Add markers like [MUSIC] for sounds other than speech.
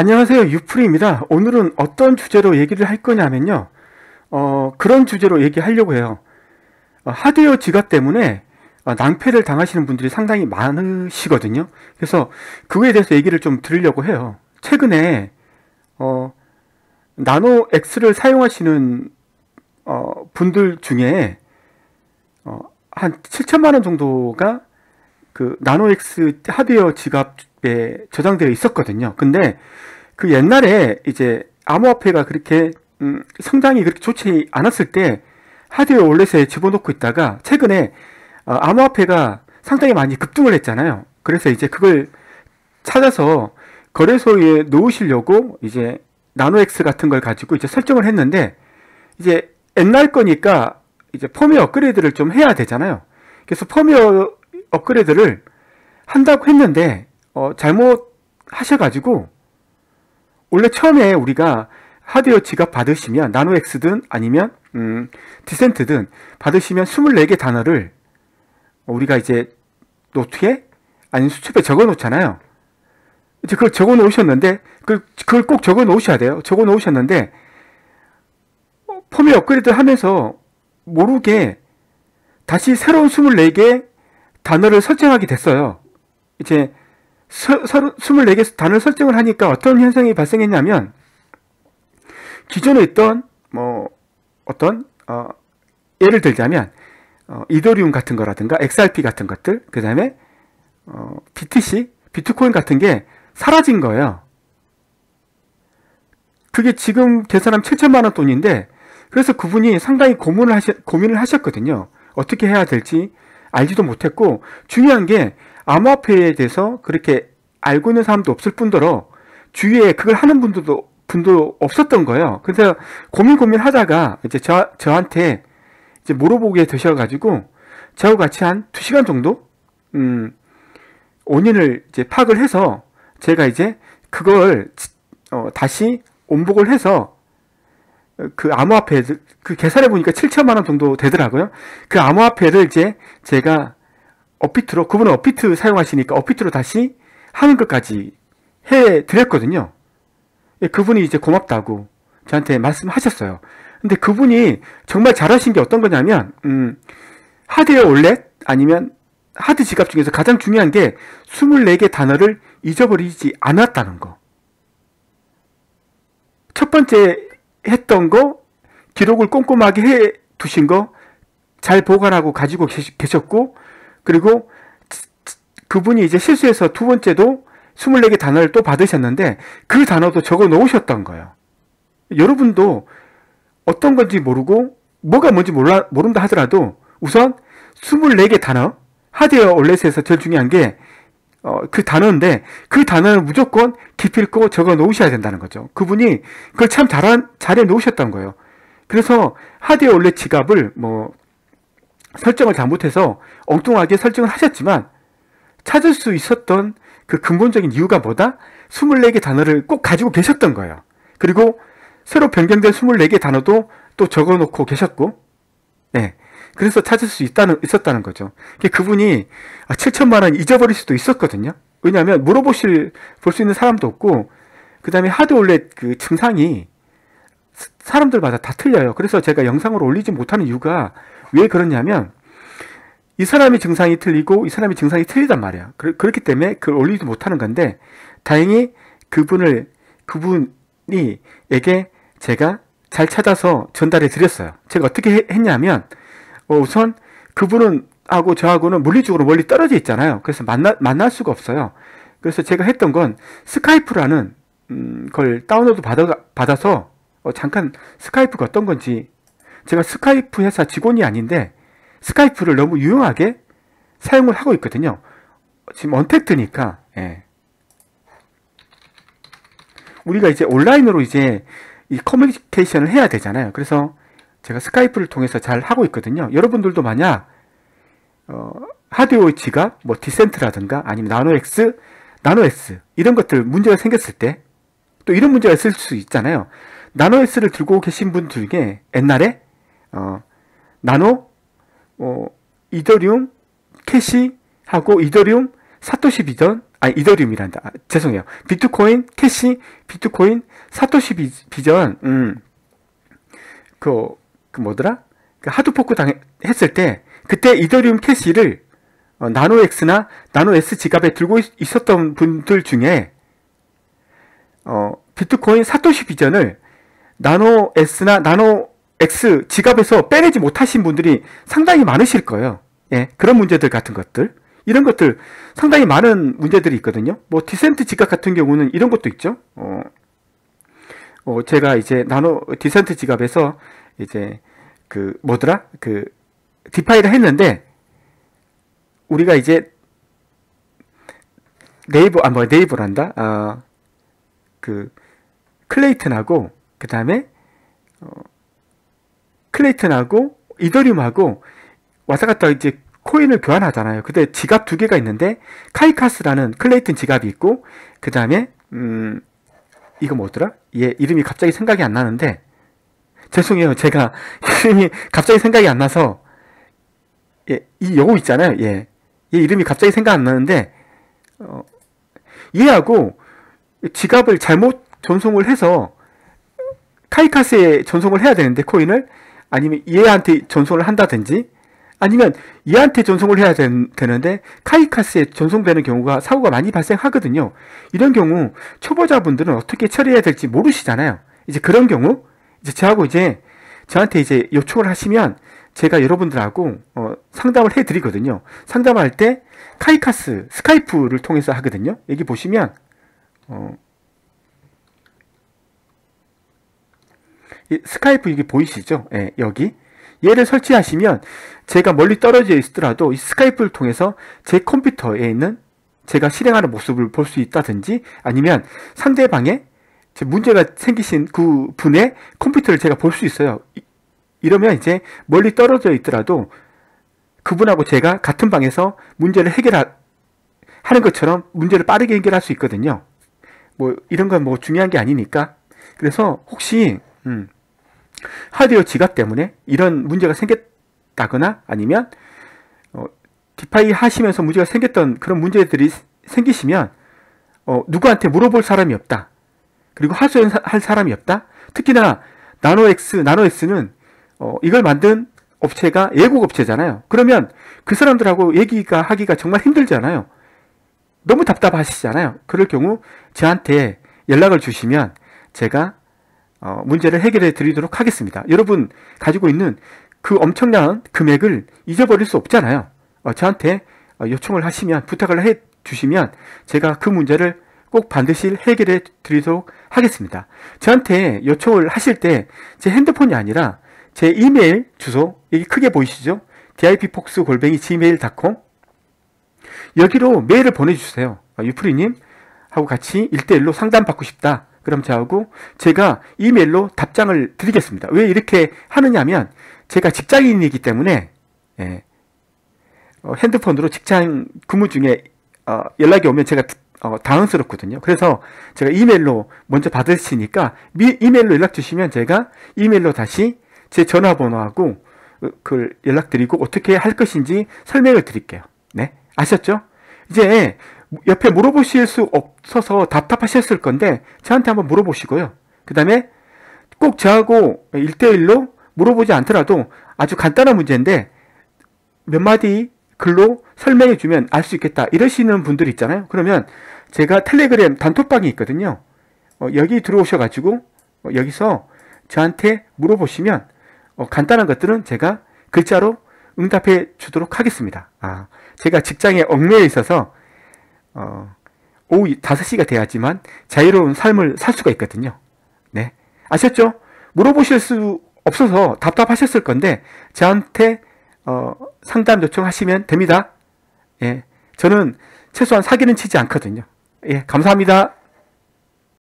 안녕하세요 유프리입니다 오늘은 어떤 주제로 얘기를 할 거냐면요 어, 그런 주제로 얘기하려고 해요 어, 하드웨어 지갑 때문에 어, 낭패를 당하시는 분들이 상당히 많으시거든요 그래서 그거에 대해서 얘기를 좀 드리려고 해요 최근에 어, 나노 X를 사용하시는 어, 분들 중에 어, 한 7천만원 정도가 그 나노 X 하드웨어 지갑 예, 저장되어 있었거든요. 근데 그 옛날에 이제 암호화폐가 그렇게 음, 성장이 그렇게 좋지 않았을 때 하드웨어 원래에 집어넣고 있다가 최근에 어, 암호화폐가 상당히 많이 급등을 했잖아요. 그래서 이제 그걸 찾아서 거래소에 놓으시려고 이제 나노엑스 같은 걸 가지고 이제 설정을 했는데 이제 옛날 거니까 이제 펌웨어 업그레이드를 좀 해야 되잖아요. 그래서 펌웨어 업그레이드를 한다고 했는데 어, 잘못 하셔가지고 원래 처음에 우리가 하드웨어 지갑 받으시면 나노엑스든 아니면 음, 디센트든 받으시면 24개 단어를 우리가 이제 노트에 아니면 수첩에 적어 놓잖아요. 이제 그걸 적어 놓으셨는데 그걸, 그걸 꼭 적어 놓으셔야 돼요. 적어 놓으셨는데 펌이 업그레이드 하면서 모르게 다시 새로운 24개 단어를 설정하게 됐어요. 이제 24개 단을 설정을 하니까 어떤 현상이 발생했냐면 기존에 있던 뭐 어떤 어, 예를 들자면 어, 이더리움 같은 거라든가 XRP 같은 것들 그 다음에 어, BTC, 비트코인 같은 게 사라진 거예요. 그게 지금 계산하면 7천만 원 돈인데 그래서 그분이 상당히 고민을, 하셨, 고민을 하셨거든요. 어떻게 해야 될지 알지도 못했고 중요한 게 암호화폐에 대해서 그렇게 알고 있는 사람도 없을 뿐더러 주위에 그걸 하는 분들도 분도 없었던 거예요. 그래서 고민 고민 하다가 이제 저, 저한테 이제 물어보게 되셔가지고 저하고 같이 한 두시간 정도 음, 원인을 이제 파악을 해서 제가 이제 그걸 어, 다시 온복을 해서 그 암호화폐 그 계산해 보니까 7천만 원 정도 되더라고요. 그 암호화폐를 이제 제가 업비트로 그분은 업비트 사용하시니까 업비트로 다시 하는 것까지 해 드렸거든요. 예, 그분이 이제 고맙다고 저한테 말씀하셨어요. 근데 그분이 정말 잘하신 게 어떤 거냐면 음, 하드웨어 올렛 아니면 하드 지갑 중에서 가장 중요한 게 24개 단어를 잊어버리지 않았다는 거. 첫 번째 했던 거 기록을 꼼꼼하게 해 두신 거 잘 보관하고 가지고 계셨고 그리고 그분이 이제 실수해서 두 번째도 24개 단어를 또 받으셨는데 그 단어도 적어 놓으셨던 거예요. 여러분도 어떤 건지 모르고 뭐가 뭔지 몰라, 모른다 하더라도 우선 24개 단어, 하드웨어 올렛에서 제일 중요한 게 어, 그 단어인데 그 단어는 무조건 깊이 읽고 적어 놓으셔야 된다는 거죠. 그분이 그걸 참 잘한, 잘해 놓으셨던 거예요. 그래서 하드웨어 올렛 지갑을 뭐 설정을 잘못해서 엉뚱하게 설정을 하셨지만 찾을 수 있었던 그 근본적인 이유가 뭐다? 24개 단어를 꼭 가지고 계셨던 거예요. 그리고 새로 변경된 24개 단어도 또 적어 놓고 계셨고, 네. 그래서 찾을 수 있다는, 있었다는 거죠. 그분이 7천만원 아, 잊어버릴 수도 있었거든요. 왜냐하면 물어보실, 볼 수 있는 사람도 없고, 그 다음에 하도 원래 그 증상이 사람들마다 다 틀려요. 그래서 제가 영상을 올리지 못하는 이유가 왜 그러냐면 이사람이 증상이 틀리고 이사람이 증상이 틀리단 말이야. 그, 그렇기 때문에 그걸 올리지 못하는 건데 다행히 그분을 그분이에게 제가 잘 찾아서 전달해 드렸어요. 제가 어떻게 해, 했냐면 어, 우선 그분은 하고 저하고는 물리적으로 멀리 떨어져 있잖아요. 그래서 만나, 만날 수가 없어요. 그래서 제가 했던 건 스카이프라는 음, 걸 다운로드 받아, 받아서 어, 잠깐 스카이프가 어떤 건지 제가 스카이프 회사 직원이 아닌데 스카이프를 너무 유용하게 사용을 하고 있거든요. 지금 언택트니까 예. 우리가 이제 온라인으로 이제 이 커뮤니케이션을 해야 되잖아요. 그래서 제가 스카이프를 통해서 잘 하고 있거든요. 여러분들도 만약 어, 하드웨어 지갑, 뭐 디센트라든가 아니면 나노엑스, 나노엑스 이런 것들 문제가 생겼을 때 또 이런 문제가 있을 수 있잖아요. 나노 S를 들고 계신 분 중에 옛날에 어, 나노 어, 이더리움 캐시하고 이더리움 사토시 비전 아니 이더리움이란다 아, 죄송해요 비트코인 캐시 비트코인 사토시 비, 전 음그 그 뭐더라 그 하드포크 당했을 때 그때 이더리움 캐시를 어, 나노 X나 나노 S 지갑에 들고 있, 었던 분들 중에 어, 비트코인 사토시 비전을 나노 S나 나노 X 지갑에서 빼내지 못하신 분들이 상당히 많으실 거예요. 예, 그런 문제들 같은 것들. 이런 것들 상당히 많은 문제들이 있거든요. 뭐 디센트 지갑 같은 경우는 이런 것도 있죠. 어, 어 제가 이제 나노 디센트 지갑에서 이제 그 뭐더라 그 디파이를 했는데 우리가 이제 네이버 아뭐 네이버란다 아그 클레이튼하고 그 다음에 어, 클레이튼하고 이더리움하고 와사 갔다 이제 코인을 교환하잖아요. 근데 지갑 두 개가 있는데 카이카스라는 클레이튼 지갑이 있고 그 다음에 음 이거 뭐더라? 얘 이름이 갑자기 생각이 안 나는데 죄송해요. 제가 [LAUGHS] 이름이 갑자기 생각이 안 나서 예, 이 여우 있잖아요. 예. 얘 이름이 갑자기 생각 안 나는데 어, 얘하고 지갑을 잘못 전송을 해서 카이카스에 전송을 해야 되는데 코인을 아니면 얘한테 전송을 한다든지 아니면 얘한테 전송을 해야 된, 되는데 카이카스에 전송되는 경우가 사고가 많이 발생하거든요. 이런 경우 초보자분들은 어떻게 처리해야 될지 모르시잖아요. 이제 그런 경우 이제 저하고 이제 저한테 이제 요청을 하시면 제가 여러분들하고 어, 상담을 해드리거든요. 상담할 때 카이카스 스카이프를 통해서 하거든요. 여기 보시면 어, 스카이프 이게 보이시죠? 예, 여기. 얘를 설치하시면 제가 멀리 떨어져 있더라도 이 스카이프를 통해서 제 컴퓨터에 있는 제가 실행하는 모습을 볼 수 있다든지 아니면 상대방의 문제가 생기신 그 분의 컴퓨터를 제가 볼 수 있어요. 이러면 이제 멀리 떨어져 있더라도 그분하고 제가 같은 방에서 문제를 해결하는 것처럼 문제를 빠르게 해결할 수 있거든요. 뭐 이런 건 뭐 중요한 게 아니니까. 그래서 혹시 음, 하드웨어 지각 때문에 이런 문제가 생겼다거나 아니면 어, 디파이 하시면서 문제가 생겼던 그런 문제들이 생기시면 어, 누구한테 물어볼 사람이 없다. 그리고 하소연할 사람이 없다. 특히나 나노엑스, 나노엑스는 어, 이걸 만든 업체가 외국 업체잖아요. 그러면 그 사람들하고 얘기가 하기가 정말 힘들잖아요. 너무 답답하시잖아요. 그럴 경우 저한테 연락을 주시면 제가 어, 문제를 해결해 드리도록 하겠습니다. 여러분 가지고 있는 그 엄청난 금액을 잊어버릴 수 없잖아요. 어, 저한테 어, 요청을 하시면 부탁을 해 주시면 제가 그 문제를 꼭 반드시 해결해 드리도록 하겠습니다. 저한테 요청을 하실 때 제 핸드폰이 아니라 제 이메일 주소 여기 크게 보이시죠? dipfox gmail.com 여기로 메일을 보내주세요. 어, 유프리님 하고 같이 1대1로 상담받고 싶다. 그럼 저하고 제가 이메일로 답장을 드리겠습니다. 왜 이렇게 하느냐면 제가 직장인이기 때문에 예, 어, 핸드폰으로 직장 근무 중에 어, 연락이 오면 제가 어, 당황스럽거든요. 그래서 제가 이메일로 먼저 받으시니까 미, 이메일로 연락 주시면 제가 이메일로 다시 제 전화번호하고 그걸 연락드리고 어떻게 할 것인지 설명을 드릴게요. 네, 아셨죠? 이제 뭐 옆에 물어보실 수 없어서 답답하셨을 건데 저한테 한번 물어보시고요. 그 다음에 꼭 저하고 일대일로 물어보지 않더라도 아주 간단한 문제인데 몇 마디 글로 설명해 주면 알 수 있겠다 이러시는 분들 있잖아요. 그러면 제가 텔레그램 단톡방이 있거든요. 어, 여기 들어오셔가지고 어, 여기서 저한테 물어보시면 어, 간단한 것들은 제가 글자로 응답해 주도록 하겠습니다. 아, 제가 직장에 얽매여 있어서 어, 오후 5시가 돼야지만 자유로운 삶을 살 수가 있거든요. 네. 아셨죠? 물어보실 수 없어서 답답하셨을 건데 저한테 어, 상담 요청하시면 됩니다. 예. 저는 최소한 사기는 치지 않거든요. 예, 감사합니다.